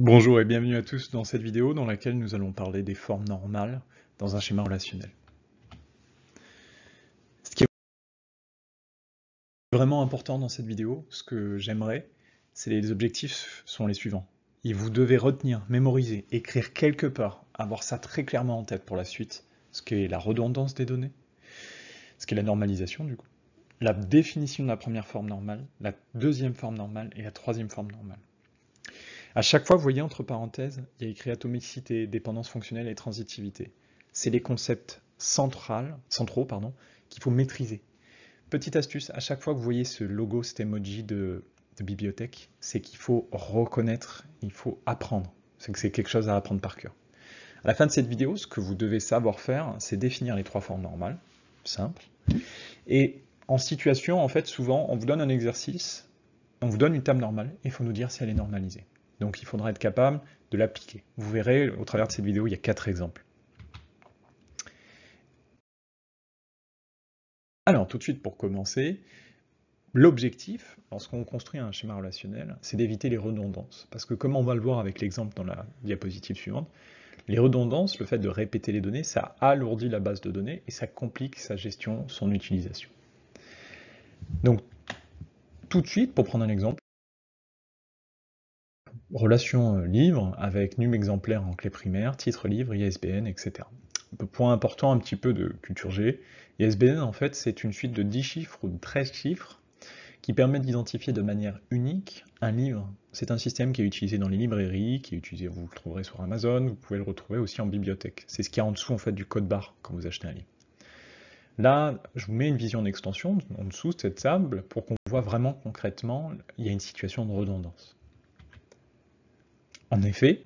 Bonjour et bienvenue à tous dans cette vidéo dans laquelle nous allons parler des formes normales dans un schéma relationnel. Ce qui est vraiment important dans cette vidéo, ce que j'aimerais, c'est les objectifs sont les suivants. Et vous devez retenir, mémoriser, écrire quelque part, avoir ça très clairement en tête pour la suite, ce qu'est la redondance des données, ce qu'est la normalisation du coup, la définition de la première forme normale, la deuxième forme normale et la troisième forme normale. À chaque fois, vous voyez entre parenthèses, il y a écrit atomicité, dépendance fonctionnelle et transitivité. C'est les concepts centraux pardon, qu'il faut maîtriser. Petite astuce, à chaque fois que vous voyez ce logo, cet emoji de, de bibliothèque, c'est qu'il faut reconnaître, il faut apprendre. C'est que c'est quelque chose à apprendre par cœur. À la fin de cette vidéo, ce que vous devez savoir faire, c'est définir les trois formes normales, simple. Et en situation, en fait, souvent, on vous donne un exercice, on vous donne une table normale, et il faut nous dire si elle est normalisée. Donc il faudra être capable de l'appliquer. Vous verrez, au travers de cette vidéo, il y a quatre exemples. Alors tout de suite pour commencer, l'objectif, lorsqu'on construit un schéma relationnel, c'est d'éviter les redondances. Parce que comme on va le voir avec l'exemple dans la diapositive suivante, les redondances, le fait de répéter les données, ça alourdit la base de données et ça complique sa gestion, son utilisation. Donc tout de suite, pour prendre un exemple, relation euh, livre avec num exemplaire en clé primaire, titre livre, ISBN, etc. Point important un petit peu de culture G, ISBN en fait c'est une suite de 10 chiffres ou de 13 chiffres qui permet d'identifier de manière unique un livre. C'est un système qui est utilisé dans les librairies, qui est utilisé, vous le trouverez sur Amazon, vous pouvez le retrouver aussi en bibliothèque. C'est ce qu'il y a en dessous en fait du code barre quand vous achetez un livre. Là, je vous mets une vision d'extension en dessous de cette table pour qu'on voit vraiment concrètement, il y a une situation de redondance. En effet,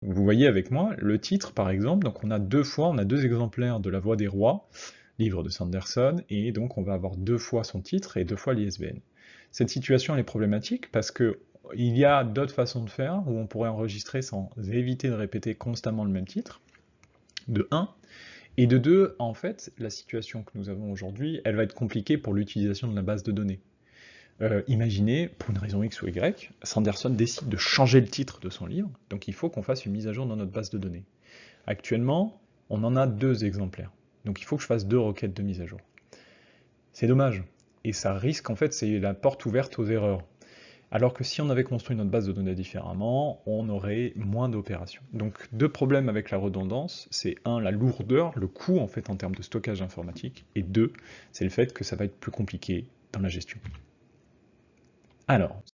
vous voyez avec moi le titre par exemple, donc on a deux fois, on a deux exemplaires de La Voix des Rois, livre de Sanderson, et donc on va avoir deux fois son titre et deux fois l'ISBN. Cette situation est problématique parce que il y a d'autres façons de faire où on pourrait enregistrer sans éviter de répéter constamment le même titre, de 1, et de 2, en fait, la situation que nous avons aujourd'hui, elle va être compliquée pour l'utilisation de la base de données. Euh, imaginez, pour une raison X ou Y, Sanderson décide de changer le titre de son livre, donc il faut qu'on fasse une mise à jour dans notre base de données. Actuellement, on en a deux exemplaires, donc il faut que je fasse deux requêtes de mise à jour. C'est dommage, et ça risque, en fait, c'est la porte ouverte aux erreurs. Alors que si on avait construit notre base de données différemment, on aurait moins d'opérations. Donc deux problèmes avec la redondance, c'est un, la lourdeur, le coût en fait en termes de stockage informatique, et deux, c'est le fait que ça va être plus compliqué dans la gestion. Alors,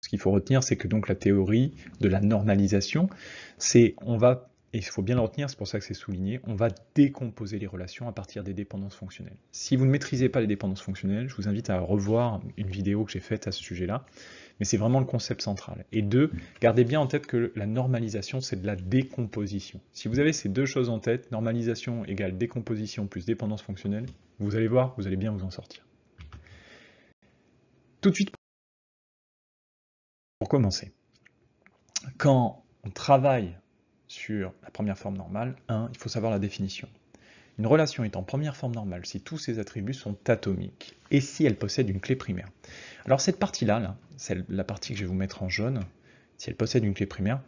ce qu'il faut retenir, c'est que donc la théorie de la normalisation, c'est on va, et il faut bien le retenir, c'est pour ça que c'est souligné, on va décomposer les relations à partir des dépendances fonctionnelles. Si vous ne maîtrisez pas les dépendances fonctionnelles, je vous invite à revoir une vidéo que j'ai faite à ce sujet-là, mais c'est vraiment le concept central. Et deux, gardez bien en tête que la normalisation, c'est de la décomposition. Si vous avez ces deux choses en tête, normalisation égale décomposition plus dépendance fonctionnelle, vous allez voir, vous allez bien vous en sortir tout de suite pour commencer. Quand on travaille sur la première forme normale, 1, il faut savoir la définition. Une relation est en première forme normale si tous ses attributs sont atomiques et si elle possède une clé primaire. Alors cette partie-là, c'est la partie que je vais vous mettre en jaune, si elle possède une clé primaire,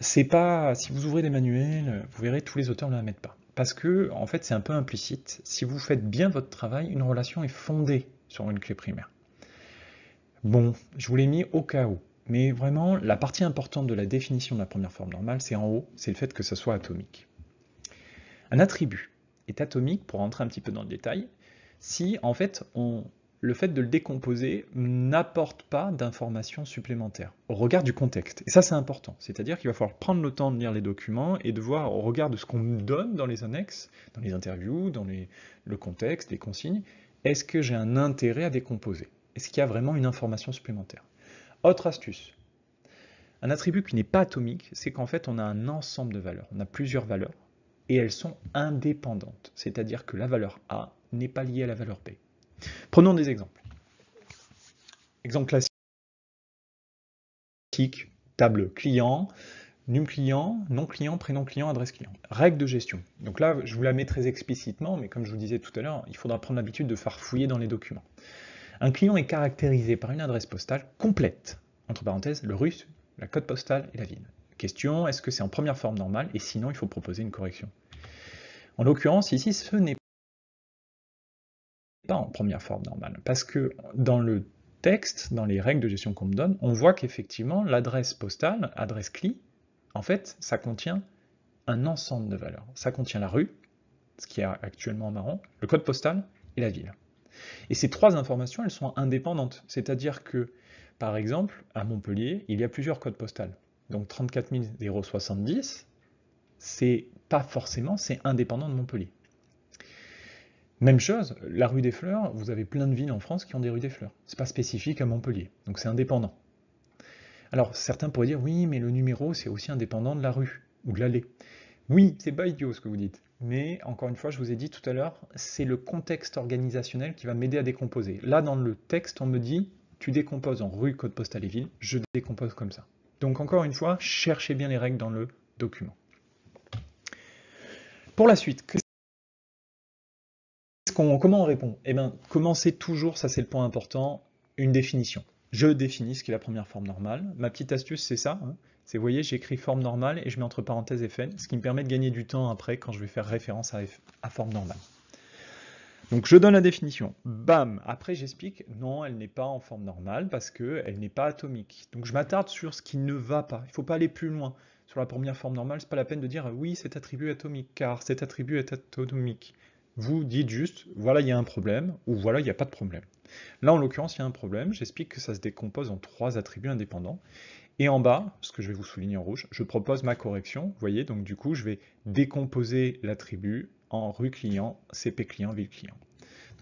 c'est pas, si vous ouvrez des manuels, vous verrez tous les auteurs ne la mettent pas. Parce que, en fait, c'est un peu implicite. Si vous faites bien votre travail, une relation est fondée sur une clé primaire. Bon, je vous l'ai mis au cas où, mais vraiment, la partie importante de la définition de la première forme normale, c'est en haut, c'est le fait que ça soit atomique. Un attribut est atomique, pour rentrer un petit peu dans le détail, si en fait on, le fait de le décomposer n'apporte pas d'informations supplémentaires au regard du contexte. Et ça, c'est important. C'est-à-dire qu'il va falloir prendre le temps de lire les documents et de voir au regard de ce qu'on nous donne dans les annexes, dans les interviews, dans le contexte, les consignes, est-ce que j'ai un intérêt à décomposer est-ce qu'il y a vraiment une information supplémentaire Autre astuce. Un attribut qui n'est pas atomique, c'est qu'en fait on a un ensemble de valeurs, on a plusieurs valeurs, et elles sont indépendantes, c'est-à-dire que la valeur A n'est pas liée à la valeur B. Prenons des exemples. Exemple classique, table client, num client, nom client, prénom client, adresse client. Règle de gestion. Donc là, je vous la mets très explicitement, mais comme je vous disais tout à l'heure, il faudra prendre l'habitude de farfouiller dans les documents. Un client est caractérisé par une adresse postale complète, entre parenthèses, le russe, la code postale et la ville. Question, est-ce que c'est en première forme normale et sinon il faut proposer une correction En l'occurrence, ici, ce n'est pas en première forme normale, parce que dans le texte, dans les règles de gestion qu'on me donne, on voit qu'effectivement, l'adresse postale, adresse CLI, en fait, ça contient un ensemble de valeurs. Ça contient la rue, ce qui est actuellement en marron, le code postal et la ville. Et ces trois informations, elles sont indépendantes. C'est-à-dire que, par exemple, à Montpellier, il y a plusieurs codes postales. Donc 34 070, c'est pas forcément, c'est indépendant de Montpellier. Même chose, la rue des Fleurs, vous avez plein de villes en France qui ont des rues des Fleurs. C'est pas spécifique à Montpellier, donc c'est indépendant. Alors certains pourraient dire oui, mais le numéro c'est aussi indépendant de la rue ou de l'allée. Oui, c'est pas idiot ce que vous dites. Mais encore une fois, je vous ai dit tout à l'heure, c'est le contexte organisationnel qui va m'aider à décomposer. Là, dans le texte, on me dit, tu décomposes en rue, code postal et ville, je décompose comme ça. Donc encore une fois, cherchez bien les règles dans le document. Pour la suite, comment on répond Eh bien, commencez toujours, ça c'est le point important, une définition. Je définis ce qui est la première forme normale. Ma petite astuce, c'est ça. Hein. C'est, vous voyez, j'écris forme normale et je mets entre parenthèses Fn, ce qui me permet de gagner du temps après quand je vais faire référence à, forme normale. Donc je donne la définition. Bam Après j'explique, non, elle n'est pas en forme normale parce qu'elle n'est pas atomique. Donc je m'attarde sur ce qui ne va pas. Il ne faut pas aller plus loin. Sur la première forme normale, c'est pas la peine de dire oui, cet attribut est atomique, car cet attribut est atomique. Vous dites juste, voilà, il y a un problème, ou voilà, il n'y a pas de problème. Là, en l'occurrence, il y a un problème. J'explique que ça se décompose en trois attributs indépendants. Et en bas, ce que je vais vous souligner en rouge, je propose ma correction. Vous voyez, donc du coup, je vais décomposer l'attribut en rue client, CP client, ville client.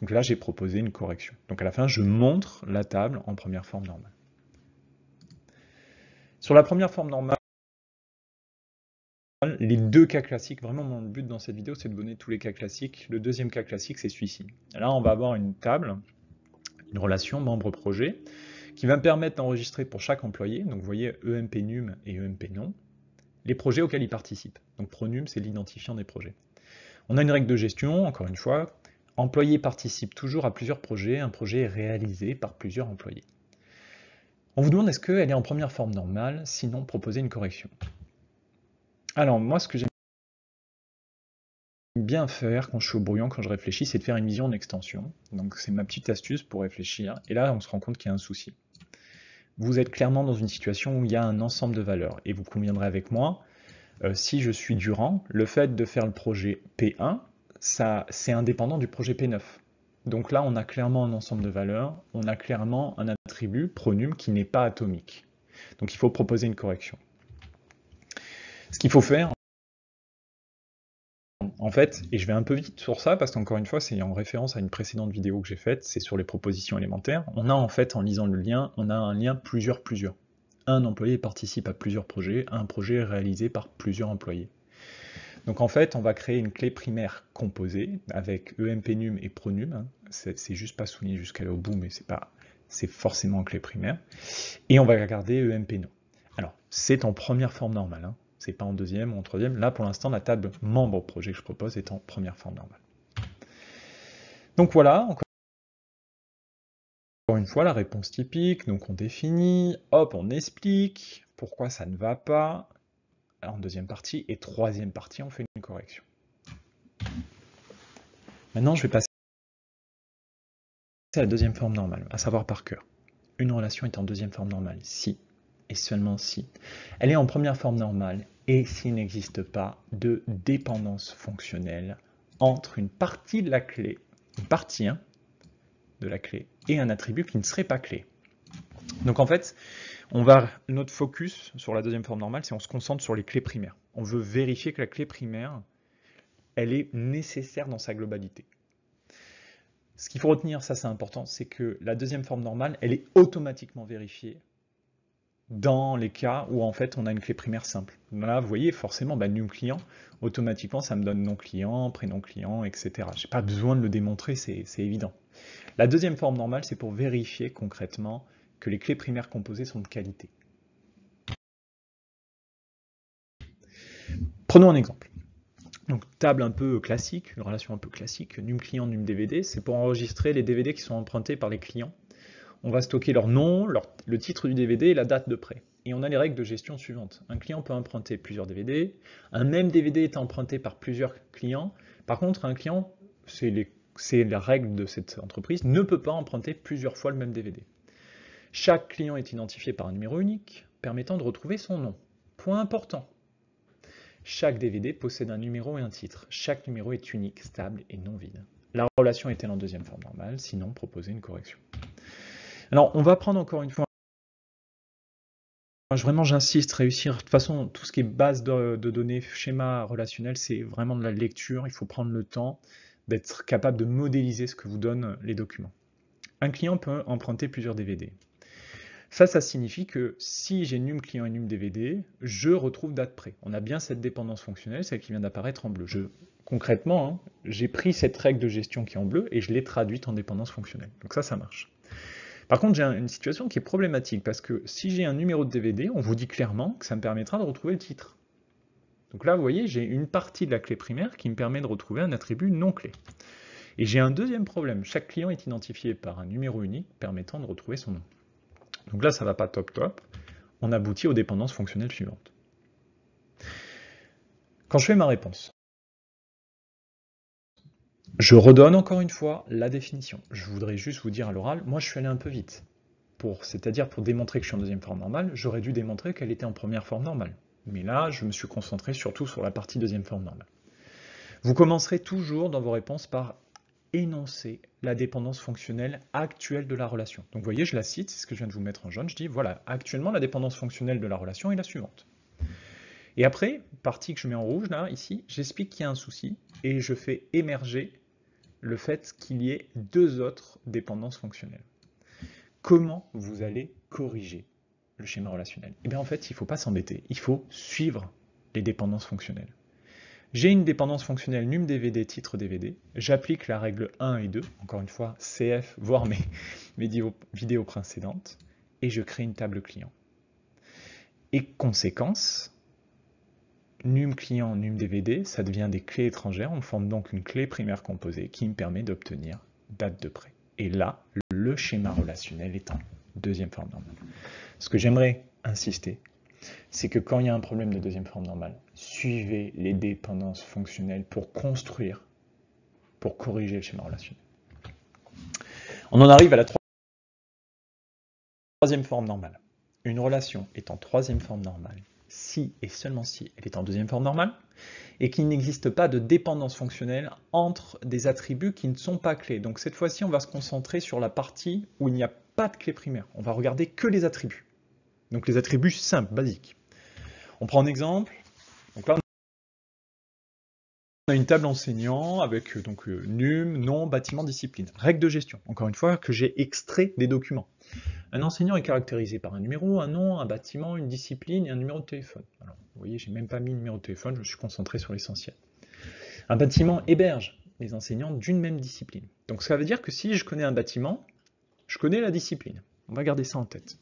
Donc là, j'ai proposé une correction. Donc à la fin, je montre la table en première forme normale. Sur la première forme normale, les deux cas classiques, vraiment mon but dans cette vidéo, c'est de donner tous les cas classiques. Le deuxième cas classique, c'est celui-ci. Là, on va avoir une table, une relation membre-projet qui va me permettre d'enregistrer pour chaque employé, donc vous voyez EMP num et EMP les projets auxquels il participe. Donc pronum, c'est l'identifiant des projets. On a une règle de gestion, encore une fois, employé participe toujours à plusieurs projets, un projet est réalisé par plusieurs employés. On vous demande est-ce qu'elle est en première forme normale, sinon proposer une correction. Alors moi ce que j'aime bien faire quand je suis au brouillon, quand je réfléchis, c'est de faire une vision en extension. Donc c'est ma petite astuce pour réfléchir, et là on se rend compte qu'il y a un souci vous êtes clairement dans une situation où il y a un ensemble de valeurs. Et vous conviendrez avec moi, euh, si je suis durant, le fait de faire le projet P1, c'est indépendant du projet P9. Donc là, on a clairement un ensemble de valeurs, on a clairement un attribut pronum qui n'est pas atomique. Donc il faut proposer une correction. Ce qu'il faut faire, en fait, et je vais un peu vite sur ça, parce qu'encore une fois, c'est en référence à une précédente vidéo que j'ai faite, c'est sur les propositions élémentaires, on a en fait, en lisant le lien, on a un lien plusieurs-plusieurs. Un employé participe à plusieurs projets, un projet réalisé par plusieurs employés. Donc en fait, on va créer une clé primaire composée avec empnum et pronum. Hein. C'est juste pas souligné jusqu'à au bout, mais c'est pas, c'est forcément une clé primaire. Et on va regarder EMPnum. Alors, c'est en première forme normale. Hein c'est pas en deuxième ou en troisième. Là, pour l'instant, la table membre projet que je propose est en première forme normale. Donc voilà, encore une fois, la réponse typique. Donc on définit, hop, on explique pourquoi ça ne va pas en deuxième partie, et troisième partie, on fait une correction. Maintenant, je vais passer à la deuxième forme normale, à savoir par cœur. Une relation est en deuxième forme normale si et seulement si elle est en première forme normale et s'il n'existe pas de dépendance fonctionnelle entre une partie de la clé, une partie hein, de la clé et un attribut qui ne serait pas clé. Donc en fait, on va, notre focus sur la deuxième forme normale, c'est on se concentre sur les clés primaires. On veut vérifier que la clé primaire, elle est nécessaire dans sa globalité. Ce qu'il faut retenir, ça c'est important, c'est que la deuxième forme normale, elle est automatiquement vérifiée dans les cas où en fait on a une clé primaire simple. Là, vous voyez, forcément, bah, num client, automatiquement, ça me donne nom client, prénom client, etc. J'ai pas besoin de le démontrer, c'est évident. La deuxième forme normale, c'est pour vérifier concrètement que les clés primaires composées sont de qualité. Prenons un exemple. Donc table un peu classique, une relation un peu classique, num client, num DVD, c'est pour enregistrer les DVD qui sont empruntés par les clients on va stocker leur nom, le titre du DVD et la date de prêt. Et on a les règles de gestion suivantes. Un client peut emprunter plusieurs DVD, un même DVD est emprunté par plusieurs clients. Par contre, un client, c'est la règle de cette entreprise, ne peut pas emprunter plusieurs fois le même DVD. Chaque client est identifié par un numéro unique, permettant de retrouver son nom. Point important, chaque DVD possède un numéro et un titre. Chaque numéro est unique, stable et non vide. La relation est-elle en deuxième forme normale Sinon, proposer une correction. Alors, on va prendre encore une fois. Vraiment, j'insiste, réussir. De toute façon, tout ce qui est base de, données, schéma relationnel, c'est vraiment de la lecture. Il faut prendre le temps d'être capable de modéliser ce que vous donnent les documents. Un client peut emprunter plusieurs DVD. Ça, ça signifie que si j'ai nume client et num DVD, je retrouve date près. On a bien cette dépendance fonctionnelle, celle qui vient d'apparaître en bleu. Je, concrètement, hein, j'ai pris cette règle de gestion qui est en bleu et je l'ai traduite en dépendance fonctionnelle. Donc ça, ça marche. Par contre, j'ai une situation qui est problématique, parce que si j'ai un numéro de DVD, on vous dit clairement que ça me permettra de retrouver le titre. Donc là, vous voyez, j'ai une partie de la clé primaire qui me permet de retrouver un attribut non clé. Et j'ai un deuxième problème, chaque client est identifié par un numéro unique permettant de retrouver son nom. Donc là, ça ne va pas top top, on aboutit aux dépendances fonctionnelles suivantes. Quand je fais ma réponse, je redonne encore une fois la définition. Je voudrais juste vous dire à l'oral, moi je suis allé un peu vite. Pour, C'est-à-dire pour démontrer que je suis en deuxième forme normale, j'aurais dû démontrer qu'elle était en première forme normale. Mais là, je me suis concentré surtout sur la partie deuxième forme normale. Vous commencerez toujours dans vos réponses par énoncer la dépendance fonctionnelle actuelle de la relation. Donc vous voyez, je la cite, c'est ce que je viens de vous mettre en jaune, je dis voilà, actuellement la dépendance fonctionnelle de la relation est la suivante. Et après, partie que je mets en rouge là, ici, j'explique qu'il y a un souci et je fais émerger le fait qu'il y ait deux autres dépendances fonctionnelles. Comment vous allez corriger le schéma relationnel Eh bien en fait, il ne faut pas s'embêter, il faut suivre les dépendances fonctionnelles. J'ai une dépendance fonctionnelle DVD, titre DVD, j'applique la règle 1 et 2, encore une fois CF, voire mes vidéos précédentes, et je crée une table client. Et conséquence, num client, num DVD, ça devient des clés étrangères. On forme donc une clé primaire composée qui me permet d'obtenir date de prêt. Et là, le schéma relationnel est en deuxième forme normale. Ce que j'aimerais insister, c'est que quand il y a un problème de deuxième forme normale, suivez les dépendances fonctionnelles pour construire, pour corriger le schéma relationnel. On en arrive à la troisième forme normale. Une relation est en troisième forme normale si et seulement si elle est en deuxième forme normale, et qu'il n'existe pas de dépendance fonctionnelle entre des attributs qui ne sont pas clés. Donc cette fois-ci, on va se concentrer sur la partie où il n'y a pas de clé primaire. On va regarder que les attributs. Donc les attributs simples, basiques. On prend un exemple. on a une table enseignant avec euh, donc euh, num, nom, bâtiment, discipline. Règle de gestion, encore une fois, que j'ai extrait des documents. Un enseignant est caractérisé par un numéro, un nom, un bâtiment, une discipline et un numéro de téléphone. Alors, vous voyez, j'ai même pas mis le numéro de téléphone, je me suis concentré sur l'essentiel. Un bâtiment héberge les enseignants d'une même discipline. Donc ça veut dire que si je connais un bâtiment, je connais la discipline. On va garder ça en tête.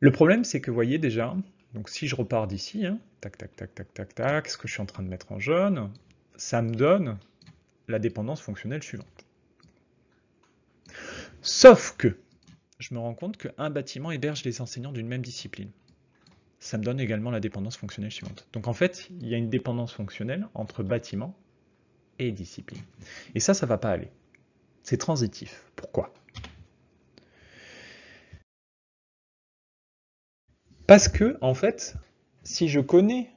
Le problème, c'est que vous voyez déjà, donc si je repars d'ici, hein, tac, tac, tac, tac, tac, tac, ce que je suis en train de mettre en jaune, ça me donne la dépendance fonctionnelle suivante. Sauf que je me rends compte qu'un bâtiment héberge les enseignants d'une même discipline. Ça me donne également la dépendance fonctionnelle suivante. Donc en fait, il y a une dépendance fonctionnelle entre bâtiment et discipline. Et ça, ça ne va pas aller. C'est transitif. Pourquoi Parce que, en fait, si je connais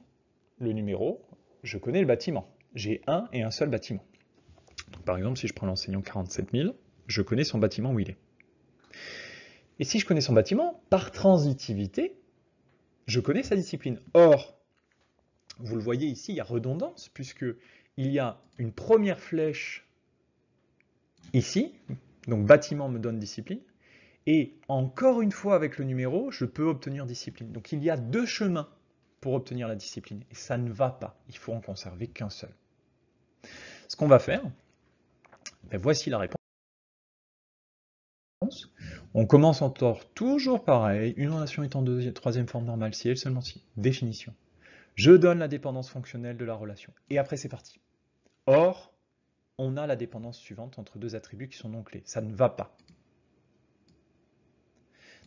le numéro, je connais le bâtiment. J'ai un et un seul bâtiment par exemple, si je prends l'enseignant 47 000, je connais son bâtiment où il est. Et si je connais son bâtiment, par transitivité, je connais sa discipline. Or, vous le voyez ici, il y a redondance, puisque il y a une première flèche ici, donc bâtiment me donne discipline, et encore une fois avec le numéro, je peux obtenir discipline. Donc il y a deux chemins pour obtenir la discipline, et ça ne va pas, il faut en conserver qu'un seul. Ce qu'on va faire, ben, voici la réponse. On commence en tort, toujours pareil, une relation est en troisième forme normale si elle seulement si. Définition. Je donne la dépendance fonctionnelle de la relation. Et après c'est parti. Or, on a la dépendance suivante entre deux attributs qui sont non clés. Ça ne va pas.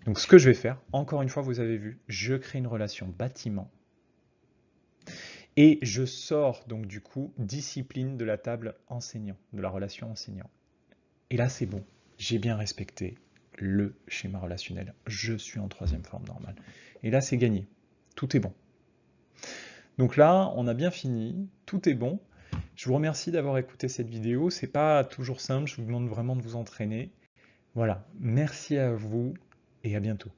Donc ce que je vais faire, encore une fois, vous avez vu, je crée une relation bâtiment et je sors donc du coup discipline de la table enseignant, de la relation enseignant. Et là, c'est bon, j'ai bien respecté le schéma relationnel. Je suis en troisième forme normale. Et là, c'est gagné. Tout est bon. Donc là, on a bien fini. Tout est bon. Je vous remercie d'avoir écouté cette vidéo. C'est pas toujours simple. Je vous demande vraiment de vous entraîner. Voilà. Merci à vous et à bientôt.